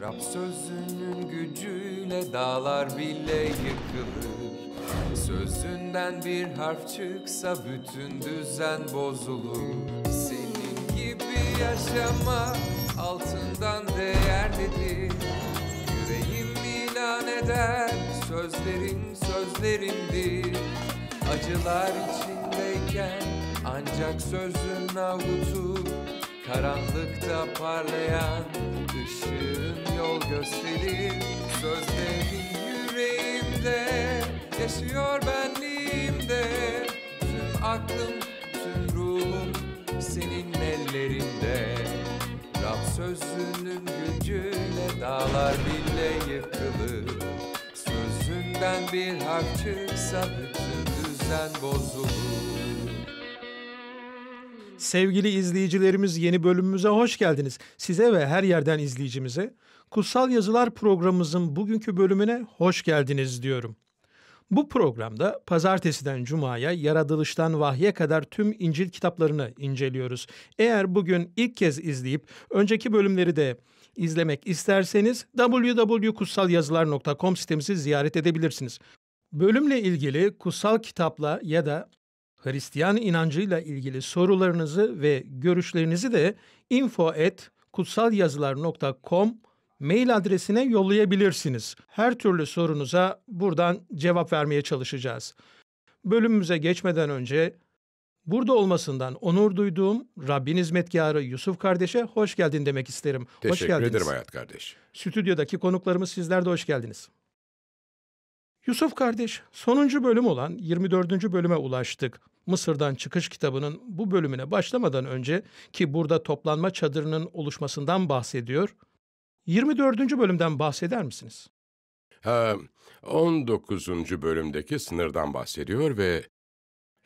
Rab sözünün gücüyle dağlar bile yıkılır Sözünden bir harf çıksa bütün düzen bozulur Senin gibi yaşama altından değerlidir Yüreğim ilan eder sözlerin sözlerimdir Acılar içindeyken ancak sözün avutur Karanlıkta parlayan ışığın yol gösterir Sözlerin yüreğimde yaşıyor benliğimde Tüm aklım tüm ruhum senin ellerinde Rab sözünün gücüyle dağlar bile yıkılır Sözünden bir harf çıksa bütün düzen bozulur Sevgili izleyicilerimiz yeni bölümümüze hoş geldiniz. Size ve her yerden izleyicimize Kutsal Yazılar programımızın bugünkü bölümüne hoş geldiniz diyorum. Bu programda pazartesiden cumaya, yaratılıştan vahye kadar tüm İncil kitaplarını inceliyoruz. Eğer bugün ilk kez izleyip önceki bölümleri de izlemek isterseniz www.kutsalyazılar.com sitemizi ziyaret edebilirsiniz. Bölümle ilgili kutsal kitapla ya da Hristiyan inancıyla ilgili sorularınızı ve görüşlerinizi de info@kutsalyazılar.com mail adresine yollayabilirsiniz. Her türlü sorunuza buradan cevap vermeye çalışacağız. Bölümümüze geçmeden önce burada olmasından onur duyduğum Rabbin hizmetkarı Yusuf kardeşe hoş geldin demek isterim. Teşekkür hoş geldiniz. ederim hayat kardeş. Stüdyodaki konuklarımız sizler de hoş geldiniz. Yusuf kardeş, sonuncu bölüm olan 24. bölüme ulaştık. Mısır'dan Çıkış kitabının bu bölümüne başlamadan önce ki burada toplanma çadırının oluşmasından bahsediyor. 24. bölümden bahseder misiniz? Ha, 19. bölümdeki sınırdan bahsediyor ve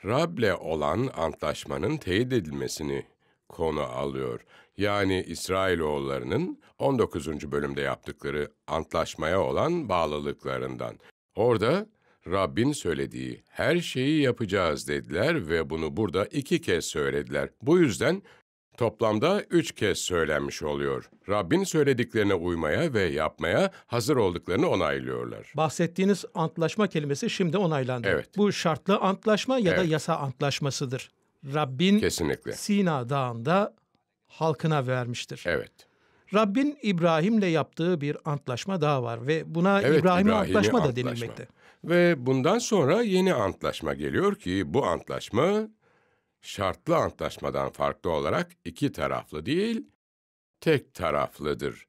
Rab'le olan antlaşmanın teyit edilmesini konu alıyor. Yani İsrailoğullarının 19. bölümde yaptıkları antlaşmaya olan bağlılıklarından. Orada Rabbin söylediği her şeyi yapacağız dediler ve bunu burada iki kez söylediler. Bu yüzden toplamda üç kez söylenmiş oluyor. Rabbin söylediklerine uymaya ve yapmaya hazır olduklarını onaylıyorlar. Bahsettiğiniz antlaşma kelimesi şimdi onaylandı. Evet. Bu şartlı antlaşma ya evet. da yasa antlaşmasıdır. Rabbin Kesinlikle. Sina Dağı'nda halkına vermiştir. Evet. Rabbin İbrahim'le yaptığı bir antlaşma daha var ve buna evet, İbrahim'e İbrahim antlaşma da denilmekte. Ve bundan sonra yeni antlaşma geliyor ki bu antlaşma şartlı antlaşmadan farklı olarak iki taraflı değil, tek taraflıdır.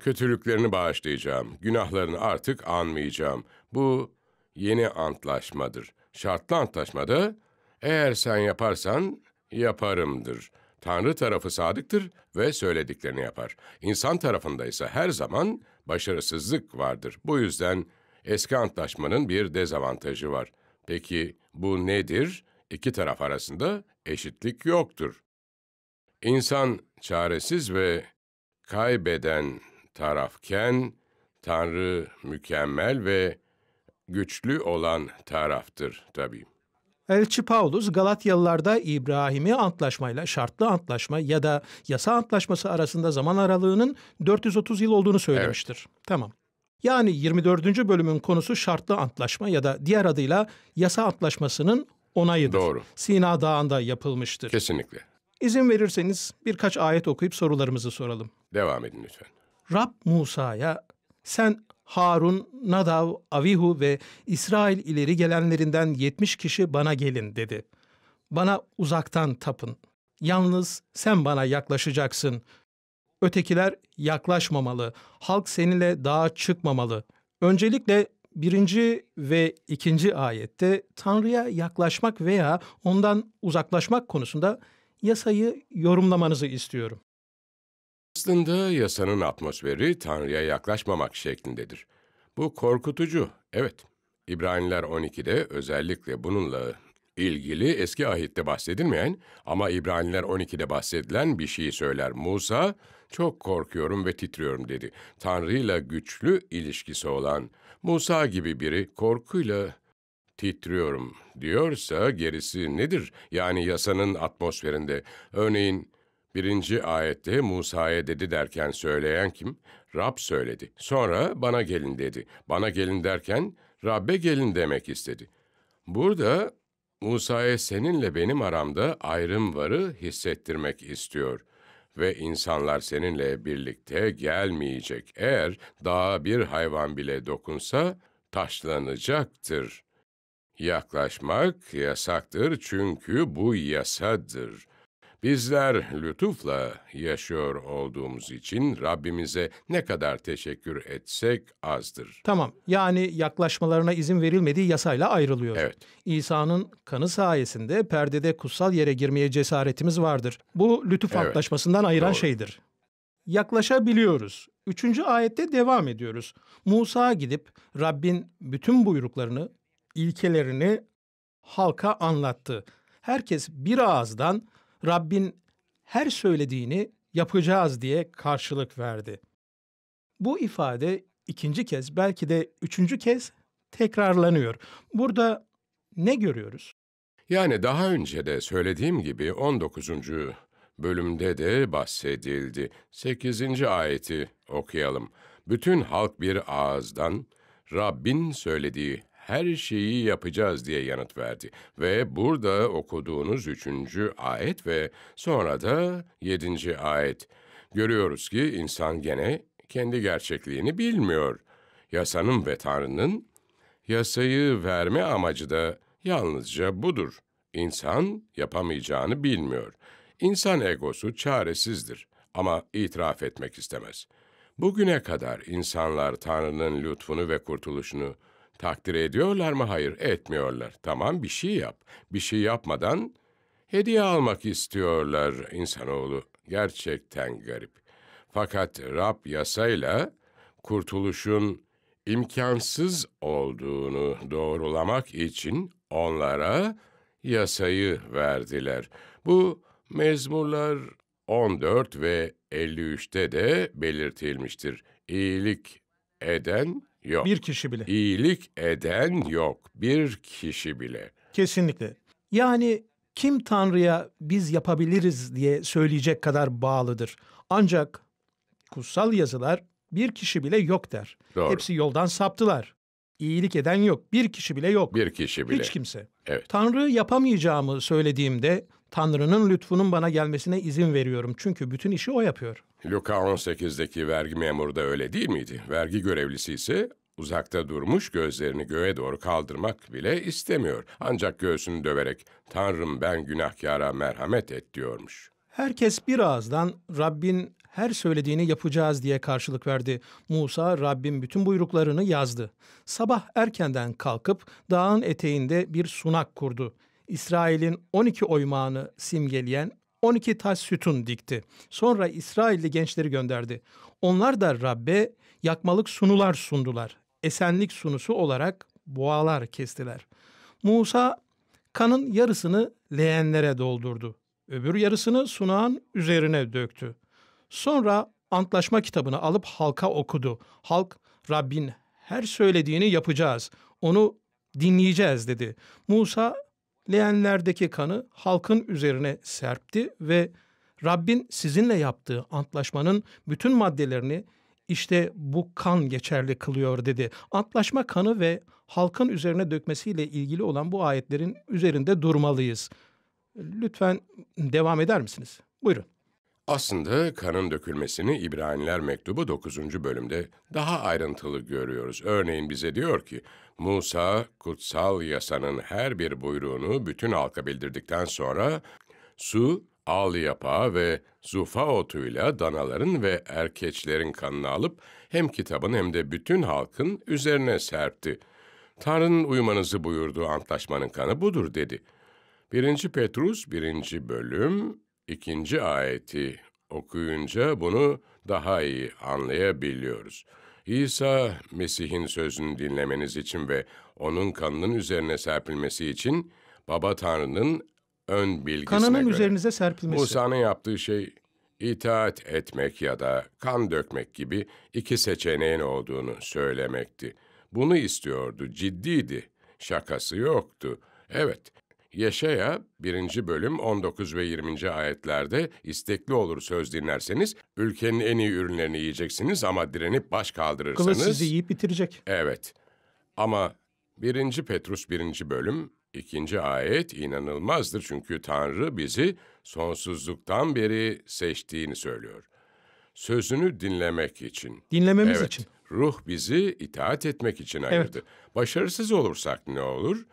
Kötülüklerini bağışlayacağım, günahlarını artık anmayacağım. Bu yeni antlaşmadır. Şartlı antlaşmada eğer sen yaparsan yaparımdır. Tanrı tarafı sadıktır ve söylediklerini yapar. İnsan tarafında ise her zaman başarısızlık vardır. Bu yüzden eski antlaşmanın bir dezavantajı var. Peki bu nedir? İki taraf arasında eşitlik yoktur. İnsan çaresiz ve kaybeden tarafken Tanrı mükemmel ve güçlü olan taraftır tabii. Elçi Paulus Galatyalılarda İbrahim'i antlaşmayla şartlı antlaşma ya da yasa antlaşması arasında zaman aralığının 430 yıl olduğunu söylemiştir. Evet. Tamam. Yani 24. bölümün konusu şartlı antlaşma ya da diğer adıyla yasa antlaşmasının onayıdır. Doğru. Sina Dağı'nda yapılmıştır. Kesinlikle. İzin verirseniz birkaç ayet okuyup sorularımızı soralım. Devam edin lütfen. Rab Musa'ya sen Harun, Nadav, Avihu ve İsrail ileri gelenlerinden 70 kişi bana gelin dedi. Bana uzaktan tapın. Yalnız sen bana yaklaşacaksın. Ötekiler yaklaşmamalı. Halk seninle dağa çıkmamalı. Öncelikle birinci ve ikinci ayette Tanrı'ya yaklaşmak veya ondan uzaklaşmak konusunda yasayı yorumlamanızı istiyorum. Aslında yasanın atmosferi Tanrı'ya yaklaşmamak şeklindedir. Bu korkutucu, evet. İbraniler 12'de özellikle bununla ilgili eski ahitte bahsedilmeyen ama İbraniler 12'de bahsedilen bir şeyi söyler. Musa, çok korkuyorum ve titriyorum dedi. Tanrı'yla güçlü ilişkisi olan Musa gibi biri korkuyla titriyorum diyorsa gerisi nedir? Yani yasanın atmosferinde. Örneğin Birinci ayette Musa'ya dedi derken söyleyen kim? Rab söyledi. Sonra bana gelin dedi. Bana gelin derken Rabbe gelin demek istedi. Burada Musa'ya seninle benim aramda ayrım varı hissettirmek istiyor. Ve insanlar seninle birlikte gelmeyecek. Eğer daha bir hayvan bile dokunsa taşlanacaktır. Yaklaşmak yasaktır çünkü bu yasadır.'' Bizler lütufla yaşıyor olduğumuz için Rabbimize ne kadar teşekkür etsek azdır. Tamam. Yani yaklaşmalarına izin verilmediği yasayla ayrılıyor. Evet. İsa'nın kanı sayesinde perdede kutsal yere girmeye cesaretimiz vardır. Bu lütuf evet. antlaşmasından ayıran Doğru. şeydir. Yaklaşabiliyoruz. Üçüncü ayette devam ediyoruz. Musa gidip Rabbin bütün buyruklarını, ilkelerini halka anlattı. Herkes bir ağızdan Rabbin her söylediğini yapacağız diye karşılık verdi. Bu ifade ikinci kez belki de üçüncü kez tekrarlanıyor. Burada ne görüyoruz? Yani daha önce de söylediğim gibi 19. bölümde de bahsedildi. 8. ayeti okuyalım. Bütün halk bir ağızdan Rabbin söylediği her şeyi yapacağız diye yanıt verdi. Ve burada okuduğunuz üçüncü ayet ve sonra da yedinci ayet. Görüyoruz ki insan gene kendi gerçekliğini bilmiyor. Yasanın ve Tanrı'nın yasayı verme amacı da yalnızca budur. İnsan yapamayacağını bilmiyor. İnsan egosu çaresizdir ama itiraf etmek istemez. Bugüne kadar insanlar Tanrı'nın lütfunu ve kurtuluşunu Takdir ediyorlar mı? Hayır, etmiyorlar. Tamam bir şey yap. Bir şey yapmadan hediye almak istiyorlar insanoğlu. Gerçekten garip. Fakat Rab yasayla kurtuluşun imkansız olduğunu doğrulamak için onlara yasayı verdiler. Bu mezmurlar 14 ve 53'te de belirtilmiştir. İyilik eden Yok. Bir kişi bile. İyilik eden yok. Bir kişi bile. Kesinlikle. Yani kim Tanrı'ya biz yapabiliriz diye söyleyecek kadar bağlıdır. Ancak kutsal yazılar bir kişi bile yok der. Doğru. Hepsi yoldan saptılar. İyilik eden yok. Bir kişi bile yok. Bir kişi bile. Hiç kimse. Evet. Tanrı yapamayacağımı söylediğimde Tanrı'nın lütfunun bana gelmesine izin veriyorum. Çünkü bütün işi o yapıyor. Luka 18'deki vergi memuru da öyle değil miydi? Vergi görevlisi ise uzakta durmuş gözlerini göğe doğru kaldırmak bile istemiyor. Ancak göğsünü döverek Tanrım ben günahkara merhamet et diyormuş. Herkes bir ağızdan Rabbin her söylediğini yapacağız diye karşılık verdi. Musa Rabbin bütün buyruklarını yazdı. Sabah erkenden kalkıp dağın eteğinde bir sunak kurdu. İsrail'in 12 oymağını simgeleyen 12 taş sütun dikti. Sonra İsrailli gençleri gönderdi. Onlar da Rabbe yakmalık sunular sundular. Esenlik sunusu olarak boğalar kestiler. Musa kanın yarısını leğenlere doldurdu. Öbür yarısını sunağın üzerine döktü. Sonra antlaşma kitabını alıp halka okudu. Halk Rabbin her söylediğini yapacağız. Onu dinleyeceğiz dedi. Musa leyenlerdeki kanı halkın üzerine serpti ve Rabbin sizinle yaptığı antlaşmanın bütün maddelerini işte bu kan geçerli kılıyor dedi. Antlaşma kanı ve halkın üzerine dökmesiyle ilgili olan bu ayetlerin üzerinde durmalıyız. Lütfen devam eder misiniz? Buyurun. Aslında kanın dökülmesini İbraniler mektubu 9. bölümde daha ayrıntılı görüyoruz. Örneğin bize diyor ki, Musa kutsal yasanın her bir buyruğunu bütün halka bildirdikten sonra su, al yapağı ve zufa otuyla danaların ve erkeçlerin kanını alıp hem kitabın hem de bütün halkın üzerine serpti. Tanrı'nın uymanızı buyurduğu antlaşmanın kanı budur dedi. 1. Petrus 1. bölüm ikinci ayeti okuyunca bunu daha iyi anlayabiliyoruz. İsa, Mesih'in sözünü dinlemeniz için ve onun kanının üzerine serpilmesi için Baba Tanrı'nın ön bilgisine Kanının göre, üzerinize serpilmesi. Musa'nın yaptığı şey itaat etmek ya da kan dökmek gibi iki seçeneğin olduğunu söylemekti. Bunu istiyordu, ciddiydi, şakası yoktu. Evet, Yeşaya 1. bölüm 19 ve 20. ayetlerde istekli olur söz dinlerseniz ülkenin en iyi ürünlerini yiyeceksiniz ama direnip baş kaldırırsanız... Kılıç sizi yiyip bitirecek. Evet. Ama 1. Petrus 1. bölüm 2. ayet inanılmazdır çünkü Tanrı bizi sonsuzluktan beri seçtiğini söylüyor. Sözünü dinlemek için. Dinlememiz evet, için. Ruh bizi itaat etmek için ayırdı. Evet. Başarısız olursak ne olur?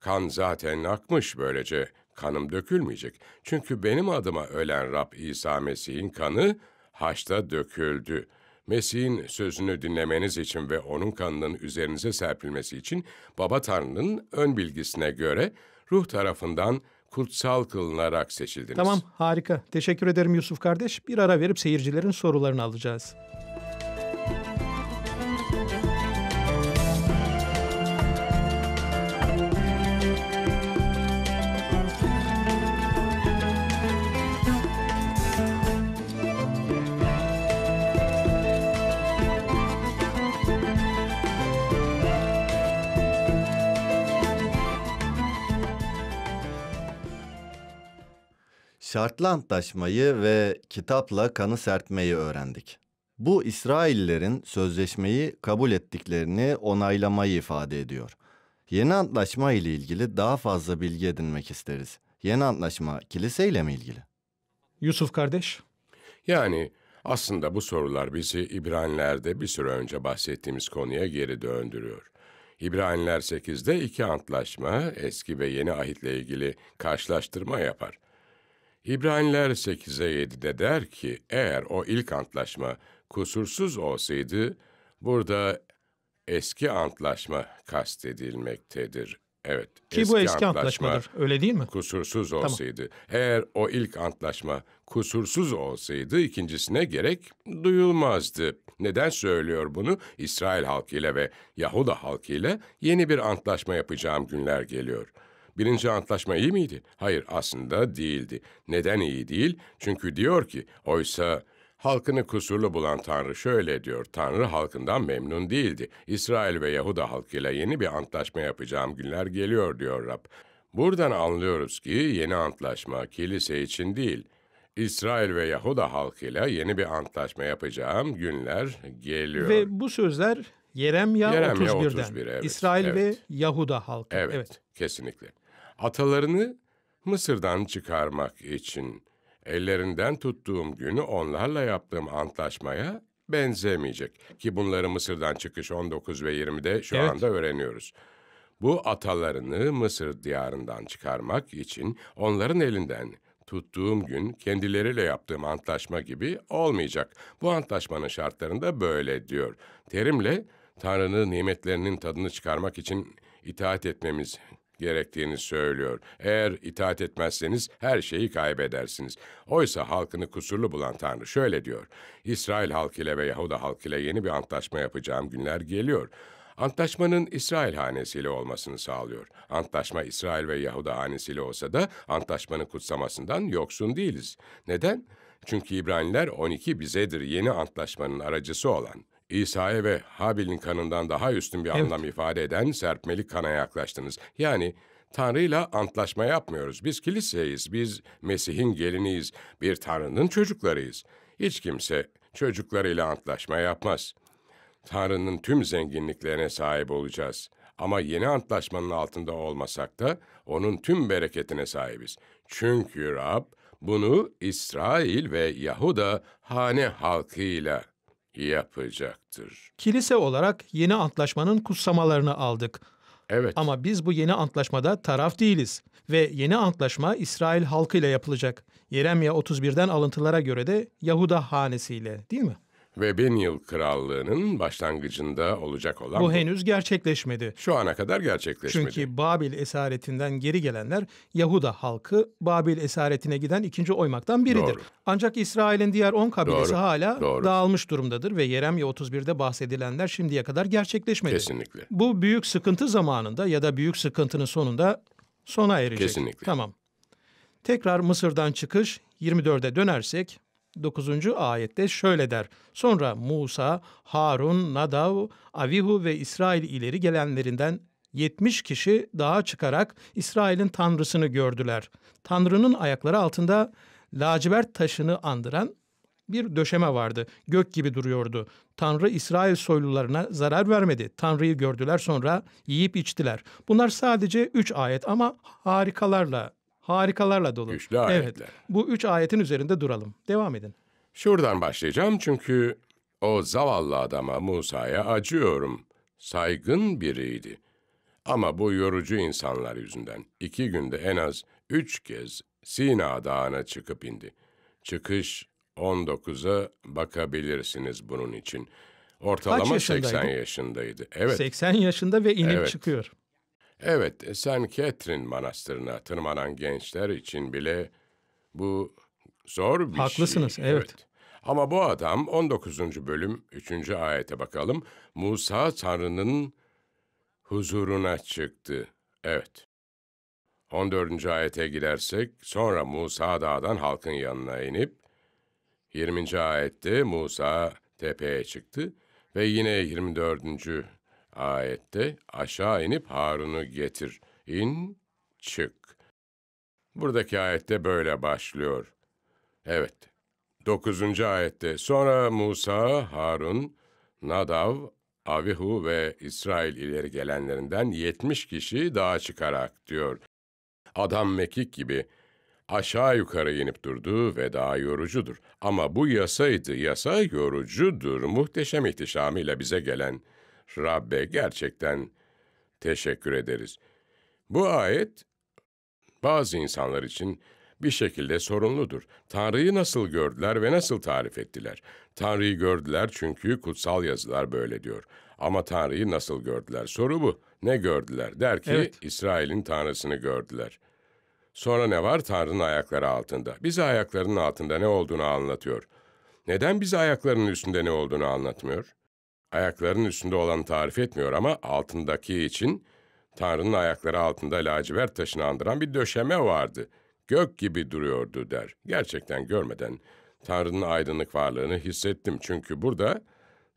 Kan zaten akmış böylece kanım dökülmeyecek. Çünkü benim adıma ölen Rab İsa Mesih'in kanı haçta döküldü. Mesih'in sözünü dinlemeniz için ve onun kanının üzerinize serpilmesi için Baba Tanrı'nın ön bilgisine göre ruh tarafından kutsal kılınarak seçildiniz. Tamam, harika. Teşekkür ederim Yusuf kardeş. Bir ara verip seyircilerin sorularını alacağız. Şartlı antlaşmayı ve kitapla kanı sertmeyi öğrendik. Bu İsraillerin sözleşmeyi kabul ettiklerini onaylamayı ifade ediyor. Yeni antlaşma ile ilgili daha fazla bilgi edinmek isteriz. Yeni antlaşma kiliseyle mi ilgili? Yusuf kardeş. Yani aslında bu sorular bizi İbraniler'de bir süre önce bahsettiğimiz konuya geri döndürüyor. İbraniler 8'de iki antlaşma, eski ve yeni ahitle ilgili karşılaştırma yapar. İbraniler 8'e 7'de der ki, eğer o ilk antlaşma kusursuz olsaydı, burada eski antlaşma kastedilmektedir. Evet, Ki eski bu eski antlaşma, antlaşmadır, öyle değil mi? Kusursuz olsaydı. Tamam. Eğer o ilk antlaşma kusursuz olsaydı ikincisine gerek duyulmazdı. Neden söylüyor bunu? İsrail halkıyla ve Yahuda halkıyla yeni bir antlaşma yapacağım günler geliyor.'' Birinci antlaşma iyi miydi? Hayır, aslında değildi. Neden iyi değil? Çünkü diyor ki, oysa halkını kusurlu bulan Tanrı şöyle diyor, Tanrı halkından memnun değildi. İsrail ve Yahuda halkıyla yeni bir antlaşma yapacağım günler geliyor diyor Rab. Buradan anlıyoruz ki yeni antlaşma kilise için değil, İsrail ve Yahuda halkıyla yeni bir antlaşma yapacağım günler geliyor. Ve bu sözler Yeremya, Yeremya 31'den. 31, evet, İsrail evet. ve Yahuda halkı. Evet, evet. kesinlikle atalarını Mısır'dan çıkarmak için. Ellerinden tuttuğum günü onlarla yaptığım antlaşmaya benzemeyecek. Ki bunları Mısır'dan çıkış 19 ve 20'de şu evet. anda öğreniyoruz. Bu atalarını Mısır diyarından çıkarmak için onların elinden tuttuğum gün kendileriyle yaptığım antlaşma gibi olmayacak. Bu antlaşmanın şartlarında böyle diyor. Terimle Tanrı'nın nimetlerinin tadını çıkarmak için itaat etmemiz gerektiğini söylüyor. Eğer itaat etmezseniz her şeyi kaybedersiniz. Oysa halkını kusurlu bulan Tanrı şöyle diyor. İsrail halkıyla ve Yahuda halkıyla yeni bir antlaşma yapacağım günler geliyor. Antlaşmanın İsrail hanesiyle olmasını sağlıyor. Antlaşma İsrail ve Yahuda hanesiyle olsa da antlaşmanın kutsamasından yoksun değiliz. Neden? Çünkü İbraniler 12 bizedir yeni antlaşmanın aracısı olan. İsa'ya ve Habil'in kanından daha üstün bir evet. anlam ifade eden serpmeli kana yaklaştınız. Yani Tanrı'yla antlaşma yapmıyoruz. Biz kiliseyiz, biz Mesih'in geliniyiz, bir Tanrı'nın çocuklarıyız. Hiç kimse çocuklarıyla antlaşma yapmaz. Tanrı'nın tüm zenginliklerine sahip olacağız. Ama yeni antlaşmanın altında olmasak da onun tüm bereketine sahibiz. Çünkü Rab bunu İsrail ve Yahuda hane halkıyla yapacaktır. Kilise olarak yeni antlaşmanın kutsamalarını aldık. Evet. Ama biz bu yeni antlaşmada taraf değiliz ve yeni antlaşma İsrail halkıyla yapılacak. Yeremye 31'den alıntılara göre de Yahuda hanesiyle değil mi? ve bin yıl krallığının başlangıcında olacak olan... Bu henüz gerçekleşmedi. Şu ana kadar gerçekleşmedi. Çünkü Babil esaretinden geri gelenler Yahuda halkı Babil esaretine giden ikinci oymaktan biridir. Doğru. Ancak İsrail'in diğer on kabilesi Doğru. hala Doğru. dağılmış durumdadır ve Yeremye 31'de bahsedilenler şimdiye kadar gerçekleşmedi. Kesinlikle. Bu büyük sıkıntı zamanında ya da büyük sıkıntının sonunda sona erecek. Kesinlikle. Tamam. Tekrar Mısır'dan çıkış 24'e dönersek 9. ayette şöyle der. Sonra Musa, Harun, Nadav, Avihu ve İsrail ileri gelenlerinden 70 kişi dağa çıkarak İsrail'in tanrısını gördüler. Tanrının ayakları altında lacivert taşını andıran bir döşeme vardı. Gök gibi duruyordu. Tanrı İsrail soylularına zarar vermedi. Tanrı'yı gördüler sonra yiyip içtiler. Bunlar sadece üç ayet ama harikalarla Harikalarla dolu. Güçlü ayetler. Evet. Bu üç ayetin üzerinde duralım. Devam edin. Şuradan başlayacağım çünkü o zavallı adama Musa'ya acıyorum. Saygın biriydi. Ama bu yorucu insanlar yüzünden iki günde en az üç kez Sina Dağı'na çıkıp indi. Çıkış 19'a bakabilirsiniz bunun için. Ortalama Kaç yaşındaydı? 80 yaşındaydı. Evet. 80 yaşında ve inip evet. çıkıyor. Evet, sen Catherine Manastırı'na tırmanan gençler için bile bu zor bir Haklısınız, şey. evet. evet. Ama bu adam 19. bölüm 3. ayete bakalım. Musa Tanrı'nın huzuruna çıktı. Evet. 14. ayete gidersek sonra Musa dağdan halkın yanına inip 20. ayette Musa tepeye çıktı ve yine 24. Ayette aşağı inip Harun'u getir, in, çık. Buradaki ayette böyle başlıyor. Evet, dokuzuncu ayette sonra Musa, Harun, Nadav, Avihu ve İsrail ileri gelenlerinden yetmiş kişi dağa çıkarak diyor. Adam mekik gibi aşağı yukarı inip durdu ve daha yorucudur. Ama bu yasaydı, yasa yorucudur. Muhteşem ihtişamıyla bize gelen Rabbe gerçekten teşekkür ederiz. Bu ayet bazı insanlar için bir şekilde sorunludur. Tanrı'yı nasıl gördüler ve nasıl tarif ettiler? Tanrı'yı gördüler çünkü kutsal yazılar böyle diyor. Ama Tanrı'yı nasıl gördüler? Soru bu. Ne gördüler? Der ki evet. İsrail'in Tanrısını gördüler. Sonra ne var? Tanrı'nın ayakları altında. Bize ayaklarının altında ne olduğunu anlatıyor. Neden bize ayaklarının üstünde ne olduğunu anlatmıyor? Ayaklarının üstünde olan tarif etmiyor ama altındaki için Tanrı'nın ayakları altında lacivert taşını andıran bir döşeme vardı. Gök gibi duruyordu der. Gerçekten görmeden Tanrı'nın aydınlık varlığını hissettim. Çünkü burada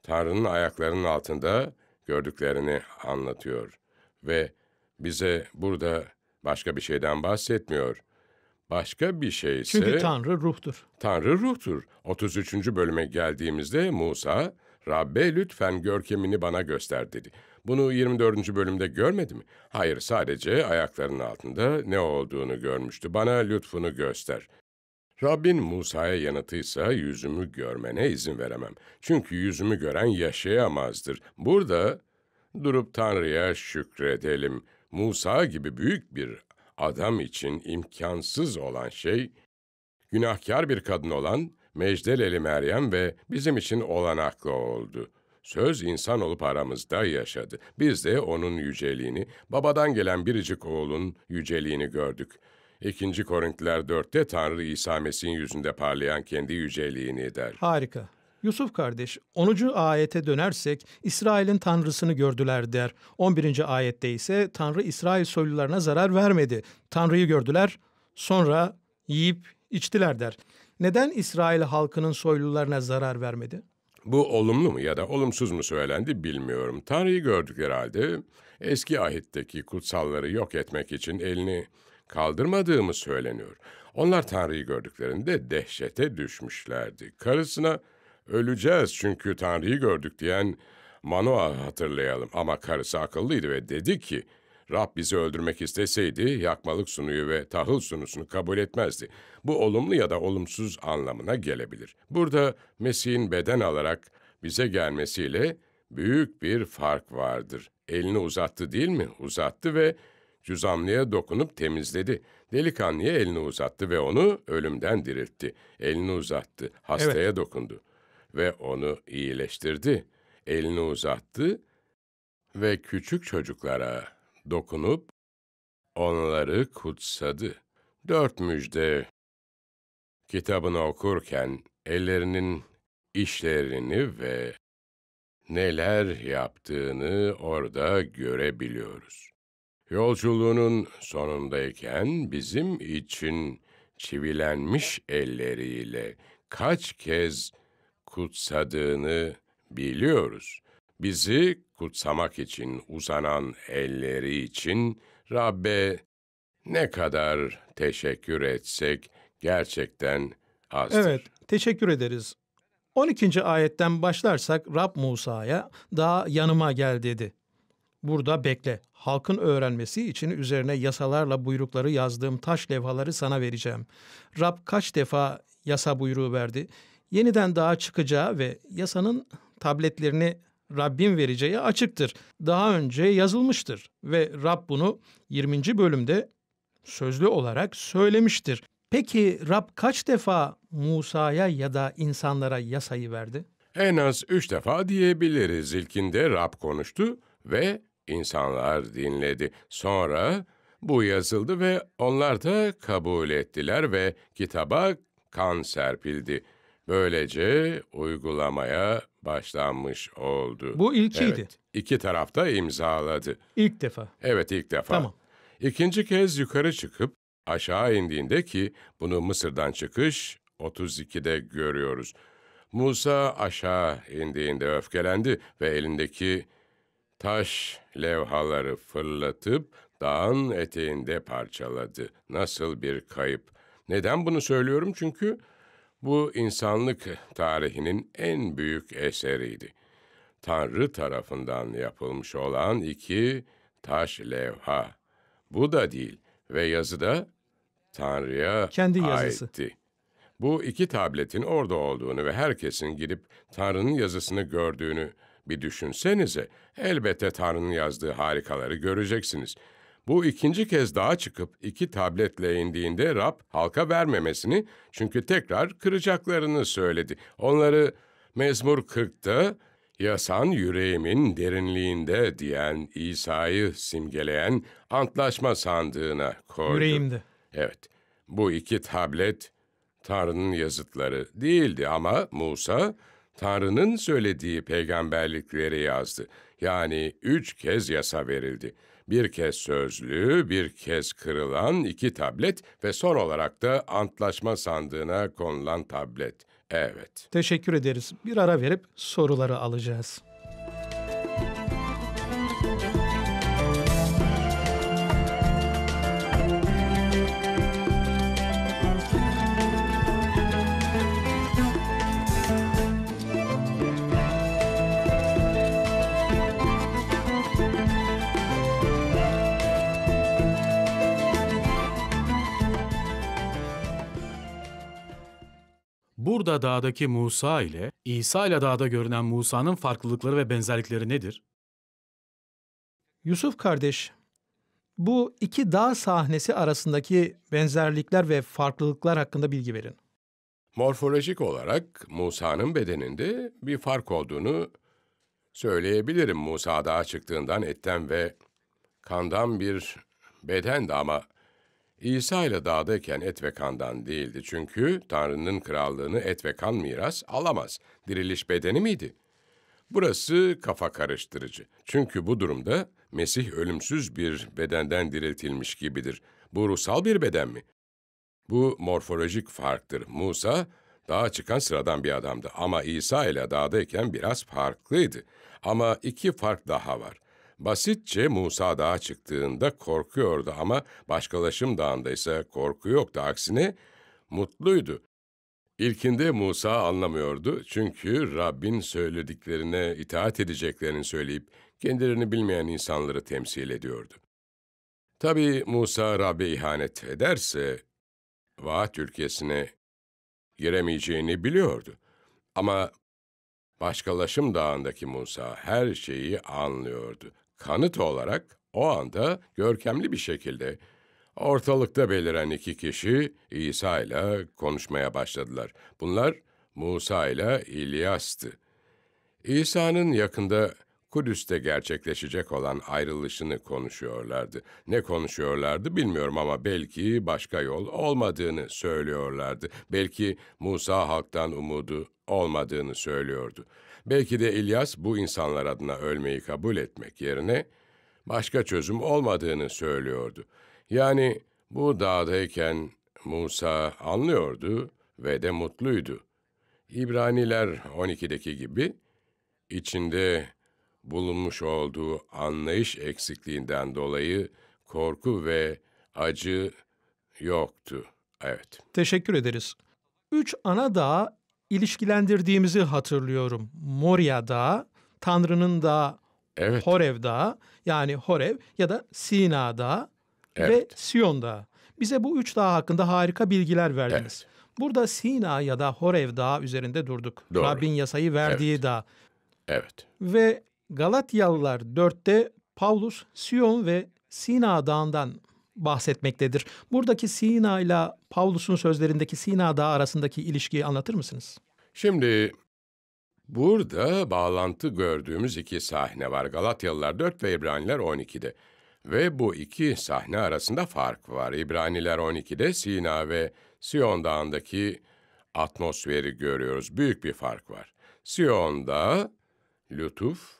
Tanrı'nın ayaklarının altında gördüklerini anlatıyor. Ve bize burada başka bir şeyden bahsetmiyor. Başka bir şey ise... Çünkü Tanrı ruhtur. Tanrı ruhtur. 33. bölüme geldiğimizde Musa Rabbe lütfen görkemini bana göster dedi. Bunu 24. bölümde görmedi mi? Hayır sadece ayaklarının altında ne olduğunu görmüştü. Bana lütfunu göster. Rabbin Musa'ya yanıtıysa yüzümü görmene izin veremem. Çünkü yüzümü gören yaşayamazdır. Burada durup Tanrı'ya şükredelim. Musa gibi büyük bir adam için imkansız olan şey, günahkar bir kadın olan Mecdeleli Meryem ve bizim için olanaklı oldu. Söz insan olup aramızda yaşadı. Biz de onun yüceliğini, babadan gelen biricik oğlun yüceliğini gördük. İkinci Korintiler 4'te Tanrı İsa Mesih'in yüzünde parlayan kendi yüceliğini der. Harika. Yusuf kardeş, 10. ayete dönersek İsrail'in Tanrısını gördüler der. 11. ayette ise Tanrı İsrail soylularına zarar vermedi. Tanrı'yı gördüler, sonra yiyip içtiler der neden İsrail halkının soylularına zarar vermedi? Bu olumlu mu ya da olumsuz mu söylendi bilmiyorum. Tanrı'yı gördük herhalde. Eski ahitteki kutsalları yok etmek için elini kaldırmadığımı söyleniyor. Onlar Tanrı'yı gördüklerinde dehşete düşmüşlerdi. Karısına öleceğiz çünkü Tanrı'yı gördük diyen Manoa hatırlayalım ama karısı akıllıydı ve dedi ki Rab bizi öldürmek isteseydi yakmalık sunuyu ve tahıl sunusunu kabul etmezdi. Bu olumlu ya da olumsuz anlamına gelebilir. Burada Mesih'in beden alarak bize gelmesiyle büyük bir fark vardır. Elini uzattı değil mi? Uzattı ve cüzamlıya dokunup temizledi. Delikanlıya elini uzattı ve onu ölümden diriltti. Elini uzattı, hastaya evet. dokundu ve onu iyileştirdi. Elini uzattı ve küçük çocuklara dokunup onları kutsadı. Dört müjde kitabını okurken ellerinin işlerini ve neler yaptığını orada görebiliyoruz. Yolculuğunun sonundayken bizim için çivilenmiş elleriyle kaç kez kutsadığını biliyoruz. Bizi kutsamak için uzanan elleri için Rabbe ne kadar teşekkür etsek gerçekten azdır. Evet, teşekkür ederiz. 12. ayetten başlarsak Rab Musa'ya daha yanıma gel dedi. Burada bekle. Halkın öğrenmesi için üzerine yasalarla buyrukları yazdığım taş levhaları sana vereceğim. Rab kaç defa yasa buyruğu verdi? Yeniden dağa çıkacağı ve yasanın tabletlerini Rabbin vereceği açıktır. Daha önce yazılmıştır ve Rab bunu 20. bölümde sözlü olarak söylemiştir. Peki Rab kaç defa Musa'ya ya da insanlara yasayı verdi? En az üç defa diyebiliriz. İlkinde Rab konuştu ve insanlar dinledi. Sonra bu yazıldı ve onlar da kabul ettiler ve kitaba kan serpildi. Böylece uygulamaya başlanmış oldu. Bu ilkiydi. Evet, iki tarafta imzaladı. İlk defa. Evet ilk defa. Tamam. İkinci kez yukarı çıkıp aşağı indiğinde ki bunu Mısır'dan çıkış 32'de görüyoruz. Musa aşağı indiğinde öfkelendi ve elindeki taş levhaları fırlatıp dağın eteğinde parçaladı. Nasıl bir kayıp. Neden bunu söylüyorum? Çünkü bu insanlık tarihinin en büyük eseriydi. Tanrı tarafından yapılmış olan iki taş levha. Bu da değil ve yazıda Tanrı'ya Kendi yazısı. aitti. Bu iki tabletin orada olduğunu ve herkesin gidip Tanrı'nın yazısını gördüğünü bir düşünsenize. Elbette Tanrı'nın yazdığı harikaları göreceksiniz. Bu ikinci kez daha çıkıp iki tabletle indiğinde Rab halka vermemesini çünkü tekrar kıracaklarını söyledi. Onları Mezmur 40'ta yasan yüreğimin derinliğinde diyen İsa'yı simgeleyen antlaşma sandığına koydu. Yüreğimde. Evet. Bu iki tablet Tanrı'nın yazıtları değildi ama Musa Tanrı'nın söylediği peygamberlikleri yazdı. Yani üç kez yasa verildi. Bir kez sözlü, bir kez kırılan iki tablet ve son olarak da antlaşma sandığına konulan tablet. Evet. Teşekkür ederiz. Bir ara verip soruları alacağız. Burada dağdaki Musa ile İsa ile dağda görünen Musa'nın farklılıkları ve benzerlikleri nedir? Yusuf kardeş, bu iki dağ sahnesi arasındaki benzerlikler ve farklılıklar hakkında bilgi verin. Morfolojik olarak Musa'nın bedeninde bir fark olduğunu söyleyebilirim. Musa dağa çıktığından etten ve kandan bir bedendi ama İsa ile dağdayken et ve kandan değildi çünkü Tanrı'nın krallığını et ve kan miras alamaz. Diriliş bedeni miydi? Burası kafa karıştırıcı. Çünkü bu durumda Mesih ölümsüz bir bedenden diriltilmiş gibidir. Bu ruhsal bir beden mi? Bu morfolojik farktır. Musa dağa çıkan sıradan bir adamdı ama İsa ile dağdayken biraz farklıydı. Ama iki fark daha var. Basitçe Musa dağa çıktığında korkuyordu ama başkalaşım dağında ise korku yoktu. Aksine mutluydu. İlkinde Musa anlamıyordu çünkü Rabbin söylediklerine itaat edeceklerini söyleyip kendilerini bilmeyen insanları temsil ediyordu. Tabi Musa Rab'be ihanet ederse vaat ülkesine giremeyeceğini biliyordu. Ama başkalaşım dağındaki Musa her şeyi anlıyordu. Kanıt olarak o anda görkemli bir şekilde ortalıkta beliren iki kişi İsa ile konuşmaya başladılar. Bunlar Musa ile İlyas'tı. İsa'nın yakında Kudüs'te gerçekleşecek olan ayrılışını konuşuyorlardı. Ne konuşuyorlardı bilmiyorum ama belki başka yol olmadığını söylüyorlardı. Belki Musa halktan umudu olmadığını söylüyordu. Belki de İlyas bu insanlar adına ölmeyi kabul etmek yerine başka çözüm olmadığını söylüyordu. Yani bu dağdayken Musa anlıyordu ve de mutluydu. İbraniler 12'deki gibi içinde bulunmuş olduğu anlayış eksikliğinden dolayı korku ve acı yoktu. Evet. Teşekkür ederiz. Üç ana dağ ilişkilendirdiğimizi hatırlıyorum. Moria Dağı, Tanrı'nın da evet. Horev Dağı yani Horev ya da Sina Dağı evet. ve Siyon Dağı. Bize bu üç dağ hakkında harika bilgiler verdiniz. Evet. Burada Sina ya da Horev Dağı üzerinde durduk. Doğru. Rabbin yasayı verdiği evet. dağ. Evet. Ve Galatyalılar 4'te Paulus Siyon ve Sina Dağı'ndan bahsetmektedir. Buradaki Sina ile Pavlus'un sözlerindeki Sina Dağı arasındaki ilişkiyi anlatır mısınız? Şimdi burada bağlantı gördüğümüz iki sahne var. Galatyalılar 4 ve İbraniler 12'de. Ve bu iki sahne arasında fark var. İbraniler 12'de Sina ve Siyon Dağı'ndaki atmosferi görüyoruz. Büyük bir fark var. Siyon'da lütuf,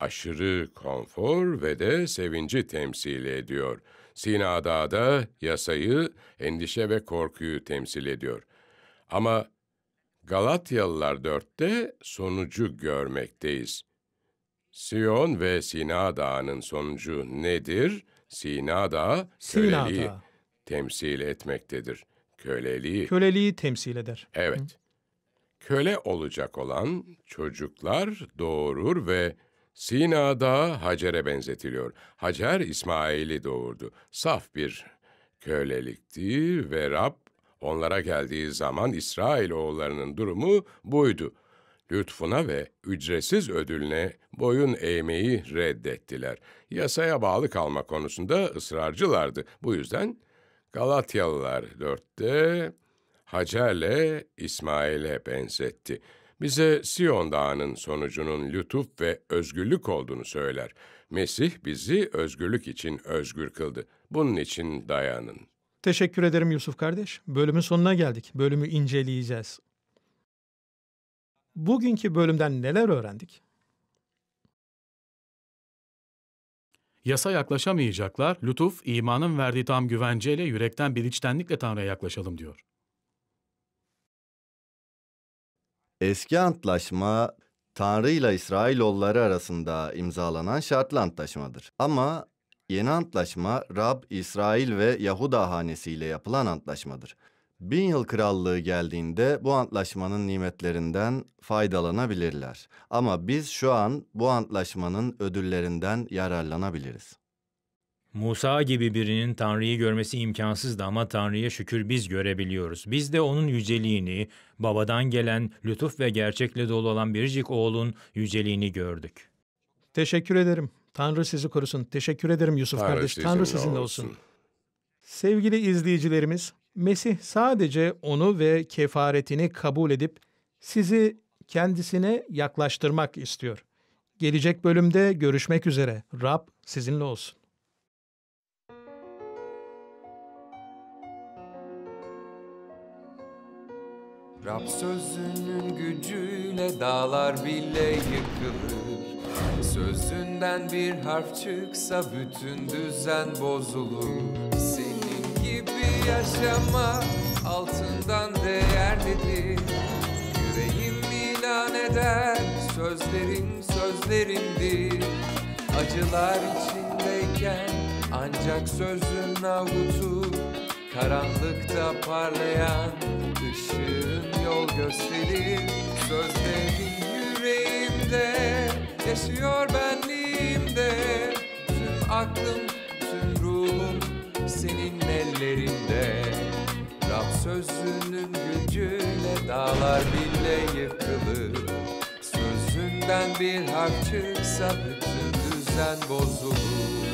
aşırı konfor ve de sevinci temsil ediyor. Sina Dağı da yasayı, endişe ve korkuyu temsil ediyor. Ama Galatyalılar dörtte sonucu görmekteyiz. Siyon ve Sina Dağı'nın sonucu nedir? Sina Dağı Sina köleliği Dağı. temsil etmektedir. Köleliği. Köleliği temsil eder. Evet. Hı. Köle olacak olan çocuklar doğurur ve Sina Dağı Hacer'e benzetiliyor. Hacer İsmail'i doğurdu. Saf bir kölelikti ve Rab onlara geldiği zaman İsrail oğullarının durumu buydu. Lütfuna ve ücretsiz ödülüne boyun eğmeyi reddettiler. Yasaya bağlı kalma konusunda ısrarcılardı. Bu yüzden Galatyalılar dörtte Hacer'le İsmail'e benzetti.'' Bize Siyon Dağı'nın sonucunun lütuf ve özgürlük olduğunu söyler. Mesih bizi özgürlük için özgür kıldı. Bunun için dayanın. Teşekkür ederim Yusuf kardeş. Bölümün sonuna geldik. Bölümü inceleyeceğiz. Bugünkü bölümden neler öğrendik? Yasa yaklaşamayacaklar, lütuf, imanın verdiği tam güvenceyle yürekten bir Tanrı'ya yaklaşalım diyor. Eski antlaşma Tanrı ile İsrailoğulları arasında imzalanan şartlı antlaşmadır. Ama yeni antlaşma Rab, İsrail ve Yahuda hanesi yapılan antlaşmadır. Bin yıl krallığı geldiğinde bu antlaşmanın nimetlerinden faydalanabilirler. Ama biz şu an bu antlaşmanın ödüllerinden yararlanabiliriz. Musa gibi birinin Tanrı'yı görmesi imkansızdı ama Tanrı'ya şükür biz görebiliyoruz. Biz de onun yüceliğini, babadan gelen lütuf ve gerçekle dolu olan biricik oğlun yüceliğini gördük. Teşekkür ederim. Tanrı sizi korusun. Teşekkür ederim Yusuf Tanrı kardeş. Sizinle Tanrı sizinle olsun. olsun. Sevgili izleyicilerimiz, Mesih sadece onu ve kefaretini kabul edip sizi kendisine yaklaştırmak istiyor. Gelecek bölümde görüşmek üzere. Rab sizinle olsun. Rab sözünün gücüyle dağlar bile yıkılır Sözünden bir harf çıksa bütün düzen bozulur Senin gibi yaşama altından değerlidir Yüreğim ilan eder sözlerin sözlerindir. Acılar içindeyken ancak sözün avutur Karanlıkta parlayan ışığın yol gösterir Sözlerin yüreğimde yaşıyor benliğimde Tüm aklım, tüm ruhum senin ellerinde Rab sözünün gücüyle dağlar bile yıkılır Sözünden bir harf çıksa bütün düzen bozulur